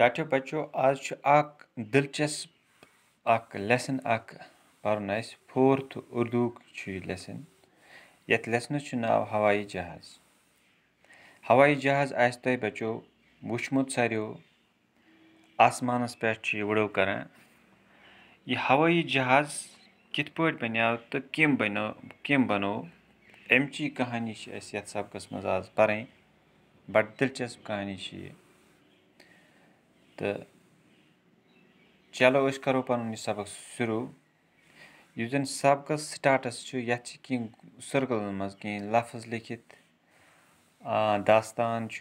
ٹاٹیو بچو آز چھُ اَکھ دِلچَسپ اَکھ لٮ۪سَن اَکھ پَرُن اَسہِ فورتھ اُردوٗک چھُ یہِ لٮ۪سَن یَتھ لٮ۪سنَس چھُ ناو ہوایی جہاز ہوایی جہاز آسہِ تۄہہِ بَچو وٕچھمُت ساروِیو آسمانَس پٮ۪ٹھ چھُ یہِ وٕڈو کَران یہِ ہوٲیی جہاز کِتھ پٲٹھۍ بَنیٛو تہٕ کٔمۍ بَنیو کٔمۍ بَنوو اَمچی کہانی چھِ اَسہِ یَتھ سبقَس منٛز آز پَرٕنۍ بَڑٕ دِلچَسپ کہانی چھِ یہِ تہٕ چلو أسۍ کَرو پَنُن یہِ سَبَق شروٗع یُس زَن سَبقَس سٹاٹَس چھِ یَتھ چھِ کیٚنٛہہ سٔرکٕلَن منٛز کیٚنٛہہ لفظ لیکھِتھ داستان چھُ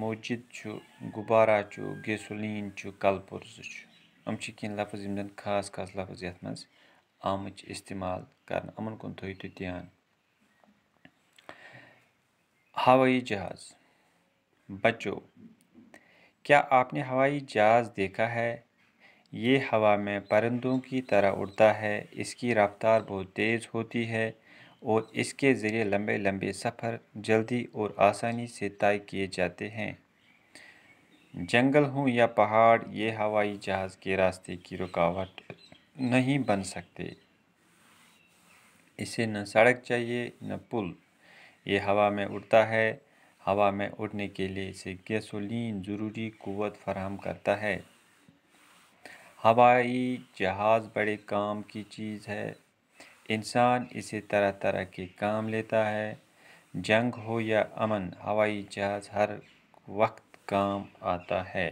موجد چھُ غُبارا چھُ گیسُلیٖن چھُ کَلپُرزٕ چھُ یِم چھِ کیٚنٛہہ لفظ یِم زَن خاص خاص لفظ یَتھ منٛز آمٕتۍ اِستعمال کَرنہٕ یِمَن کُن تھٲیِو تُہۍ دیان ہَوٲیی جہاز بَچو क्या आपने हवाई जहाज़ देखा है ये हवा में परिंदों की तरह उड़ता है इसकी रफ़्तार बहुत तेज़ होती है और इसके ज़रिए लंबे लंबे सफ़र जल्दी और आसानी से तय किए जाते हैं जंगल हों या पहाड़ ये हवाई जहाज़ के रास्ते की रुकावट नहीं बन सकते इसे न सड़क चाहिए न पुल ये हवा में उड़ता है हवा में उड़ने के लिए इसे गैसोलीन ज़रूरी क़वत फराहम करता है हवाई जहाज़ बड़े काम की चीज़ है इंसान इसे तरह तरह के काम लेता है जंग हो या अमन हवाई जहाज़ हर वक्त काम आता है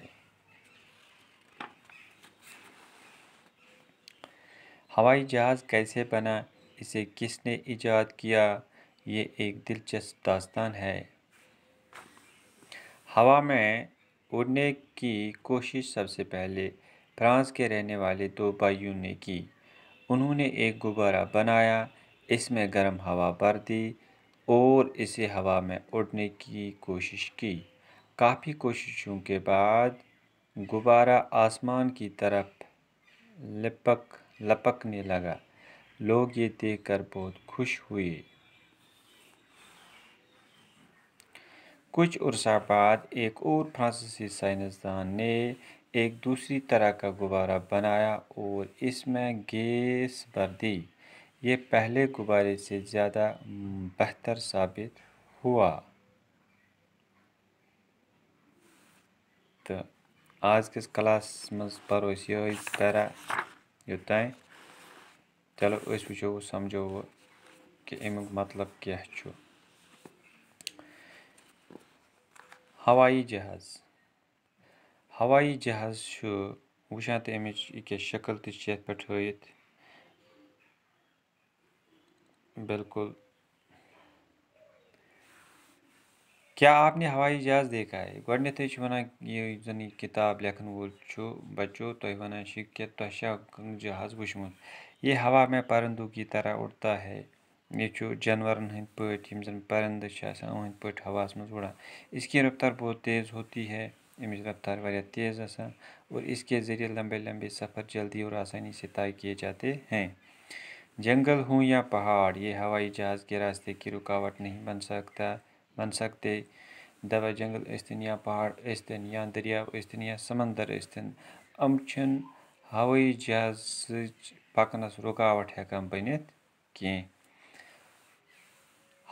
हवाई जहाज़ कैसे बना इसे किसने ईजाद किया ये एक दिलचस्प दास्तान है हवा में उड़ने की कोशिश सबसे पहले फ्रांस के रहने वाले दो भाइयों ने की उन्होंने एक गुब्बारा बनाया इसमें गर्म हवा भर दी और इसे हवा में उड़ने की कोशिश की काफ़ी कोशिशों के बाद गुब्बारा आसमान की तरफ लिपक लपकने लगा लोग ये देखकर बहुत खुश हुए कुछ अरसा बाद एक और फ्रांसीसी साइंसदान ने एक दूसरी तरह का गुब्बारा बनाया और इसमें गैस भर दी ये पहले गुब्बारे से ज़्यादा बेहतर साबित हुआ तो आज किस क्लास मज पो पैरा योत चलो वो समझो कि अमुक मतलब क्या ہَوایی جَہاز ہَوایی جَہاز چھُ وٕچھان تہٕ اَمِچ ییٚکیٛاہ شکل تہِ چھِ یَتھ پٮ۪ٹھ ہٲیِتھ बिल्कुल क्या आपने हवाई जहाज देखा है گۄڈٕنٮ۪تھٕے چھِ وَنان یہِ یُس زَن یہِ کِتاب لیکھَن وول چھُ بَچو تُہۍ وَنان چھِ کہِ تۄہہِ چھا جہاز وٕچھمُت یہ ہوا میں پرندوں کی طرح اُڑتا ہے ییٚتہِ چھُ جانورن ہٕنٛدۍ پٲٹھۍ یِم زَن پرندٕ چھِ آسان یِہٕنٛدۍ پٲٹھۍ ہواہَس منٛز اُڑان اس کی رفتار بہت تیز ہوتی ہے اَمِچ رفتار واریاہ تیز آسان और इसके ज़रिए लंबे लंबे सफ़र जल्दी और आसानी से तय किए जाते हैं जंगल हों या पहाड़ ये हवाई जहाज़ के रास्ते की रुकावट नहीं बन सकता बन सकते दवा जंगल ٲسۍتَن یا پہاڑ ٲسۍتَن یا دٔریاو ٲسۍتَن یا سمنٛدر ٲسۍتَن یِم چھِنہٕ ہوٲیی جہازٕچ پَکنَس رُکاوَٹ ہٮ۪کان بٔنِتھ کیٚنٛہہ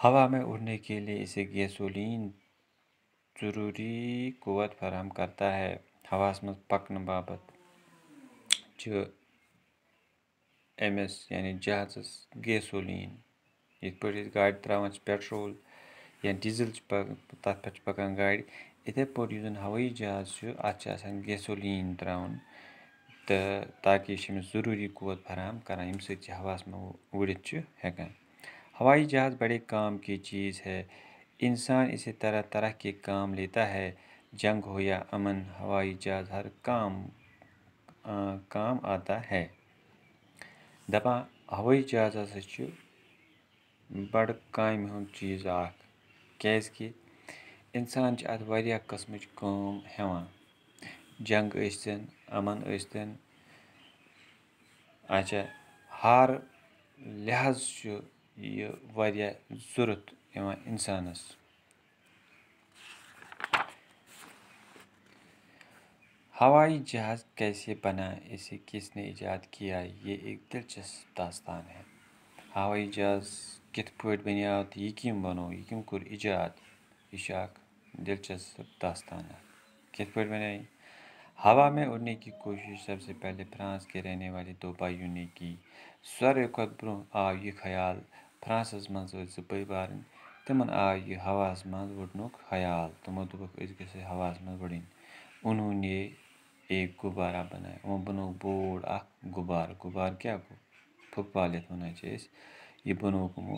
हवा में उड़ने के लिए इसे गैसोलीन ज़रूरी क़वत फराहम करता है हवास में पकन बाबत एम एस यानि जहाज़स गैसोलीन ये पे गाड़ त्रावान पेट्रोल या डीजल तथा पे पकान गाड़ इथे पे यु हवाई जहाज़ अत गैसोलीन त्रावान तो ताकि ज़रूरी क़वत फराहम कर यम में उड़ित हेकान हवाई जहाज़ बड़े काम की चीज़ है इंसान इसे तरह तरह के काम लेता है जंग हो या अमन हवाई जहाज़ हर काम आ, काम आता है दपा हवाई जहाज़ हसा बड़ काम हूँ चीज़ अख क्या कि इंसान अत कस्म काम हेवान जंग ऐन अमन ऐन अच्छा हर लिहाज یہِ واریاہ ضوٚرَتھ یِوان اِنسانَس ہَوایی جہاز کیسے بنا اسے کس نے ایجاد کیا یہ ایک دلچسپ داستان ہے ہَوایی جہاز کِتھ پٲٹھۍ بَنیٛو تہٕ یہِ کٔمۍ بَنوو یہِ کٔمۍ کوٚر ایجاد یہِ چھُ اَکھ دِلچسپ داستان اَکھ کِتھ پٲٹھۍ بَنے ہوا میں اُڑنے کی کوٗشِش سب سے پہلے فرانس کے رہنے والے توپا یوٗنی کی ساروی کھۄتہٕ برٛونٛہہ آو یہِ خیال فرانسس منٛز ٲسۍ زٕ بٔے بارٕنۍ تِمَن آو یہِ ہَواہَس منٛز وٕڈنُک خیال تِمو دوٚپُکھ أسۍ گژھو ہَواہَس منٛز وٕڈٕنۍ اُنہوں نے ایک غُبارہ بَنایا یِمو بَنوو بوٚڈ اَکھ غُبارٕ غُبارٕ کیٛاہ گوٚو پھٕکوال یَتھ وَنان چھِ أسۍ یہِ بَنووُکھ یِمو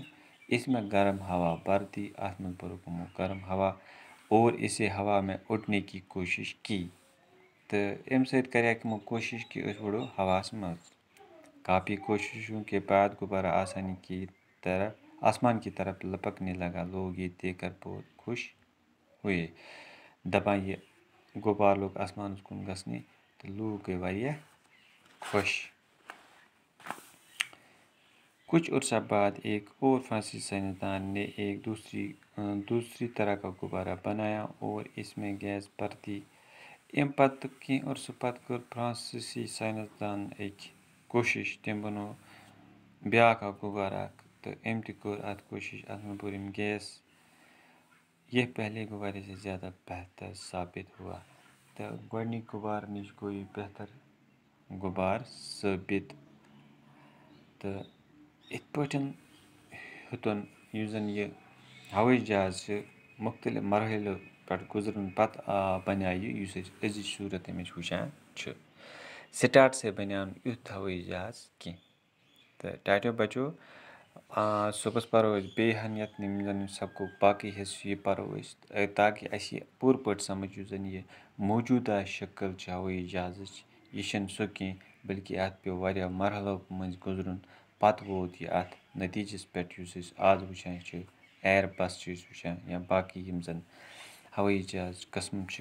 اِس میں گرم ہوا بھرتی اَتھ منٛز بوٚرُکھ یِمو گرم ہوا اور اسے ہوا میں اُڈنے کی کوٗشِش کی تہٕ اَمہِ سۭتۍ کَریکھ یِمو کوٗشِش کہِ أسۍ وٕڈو ہَواہَس منٛز کافی کوٗشِشوں کے بعد غُبارہ آسانی کی तरह आसमान की तरफ लपकने लगा लोग ये देखकर बहुत खुश हुए दबा ये गुबार लोग आसमान कुन घसने तो लूग के वह खुश कुछ अर्सा बाद एक और फ्रांसी साइंसदान ने एक दूसरी दूसरी तरह का गुब्बारा बनाया और इसमें गैस भर दी एम पत की और पत कर फ्रांसीसी साइंसदान एक कोशिश तम बनो ब्या का गुब्बारा تہٕ أمۍ تہِ کٔر اَتھ کوٗشِش اَتھ منٛز بوٚر أمۍ گیس یہِ پہلے غُبارٕ سے زیادہ بہتر ثابت ہوا تہٕ گۄڈٕنِکۍ غُبارٕ نِش گوٚو یہِ بہتر غُبار ثٲبِت تہٕ یِتھ پٲٹھۍ ہیوٚتُن یُس زَن یہِ ہَوٲیی جہاز چھِ مختلف مَرحلو پٮ۪ٹھ گُزرُن پَتہٕ آو بَنیٛو یہِ یُس أسۍ أزِچ صوٗرت أمِچ وٕچھان چھِ سِٹاٹسٕے بَنیٛو نہٕ یُتھ ہَوٲیی جہاز کینٛہہ تہٕ ٹاٹیو بَچو صُبحس پَرو أسۍ بیٚیہِ ہَن یَتھ یِم زَن سبقُک باقٕے حِصہٕ چھِ یہِ پَرو أسۍ تاکہِ اَسہِ یی پوٗرٕ پٲٹھۍ سَمٕجھ یُس زَن یہِ موجوٗدہ شکل چھِ ہَوٲیی جہازٕچ یہِ چھَنہٕ سُہ کینٛہہ بٔلکہِ اَتھ پیٚو واریاہ مرحلو مٔنٛزۍ گُزرُن پَتہٕ ووت یہِ اَتھ نٔتیٖجَس پٮ۪ٹھ یُس أسۍ آز وٕچھان چھِ ایر بَس چھِ أسۍ وٕچھان یا باقٕے یِم زَن ہَوٲیی جہازٕکۍ قٕسٕم چھِ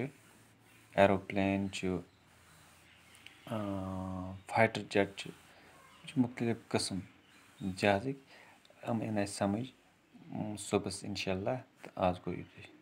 ایروپٕلین چھُ فایٹر جَٹ چھِ یہِ چھِ مختلف قٕسٕم جہازٕکۍ یِم یِن اَسہِ سَمٕجھ صُبحَس اِنشاء اللہ تہٕ آز گوٚو یُتُے